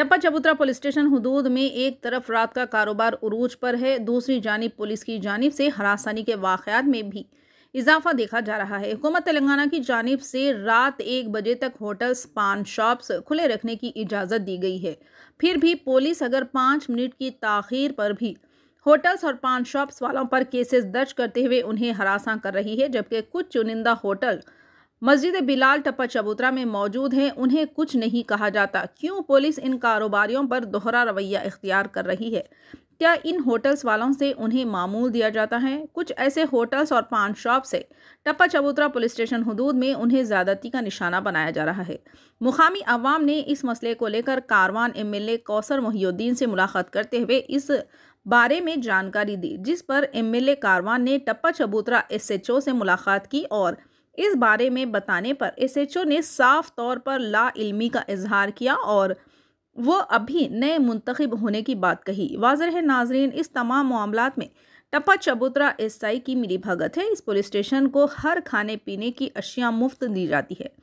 टप्पा चबूतरा police station हदूद में एक तरफ रात का कारोबार उरूज पर है दूसरी जानब पुलिस की जानब से हरासानी के वाक़ात में भी इजाफा देखा जा रहा है हुकूमत तेलंगाना की जानब से रात एक बजे तक होटल्स पान शॉप्स खुले रखने की इजाज़त दी गई है फिर भी पुलिस अगर पाँच मिनट की तखिर पर भी होटल्स और पान शॉप्स वालों पर केसेस दर्ज करते हुए उन्हें हरासा कर रही है जबकि कुछ चुनिंदा होटल मस्जिद बिलाल टप्पा चबूतरा में मौजूद हैं उन्हें कुछ नहीं कहा जाता क्यों पुलिस इन कारोबारियों पर दोहरा रवैया इख्तियार कर रही है क्या इन होटल्स वालों से उन्हें मामूल दिया जाता है कुछ ऐसे होटल्स और पान शॉप से टप्पा चबूतरा पुलिस स्टेशन हदूद में उन्हें ज़्यादती का निशाना बनाया जा रहा है मुकामी अवाम ने इस मसले को लेकर Karwan M L A Kausar Mohiuddin से मुलाकात करते हुए इस बारे में जानकारी दी जिस पर एम एल ए कारवान ने टप्पा चबूतरा एस एच ओ से मुलाकात की और इस बारे में बताने पर एसएचओ ने साफ तौर पर ला इल्मी का इजहार किया और वो अभी नए मुंतखब होने की बात कही वाजर है नाजरीन इस तमाम मामलों में टपा चबूतरा एसआई की मिली भगत है इस पुलिस स्टेशन को हर खाने पीने की अशिया मुफ्त दी जाती है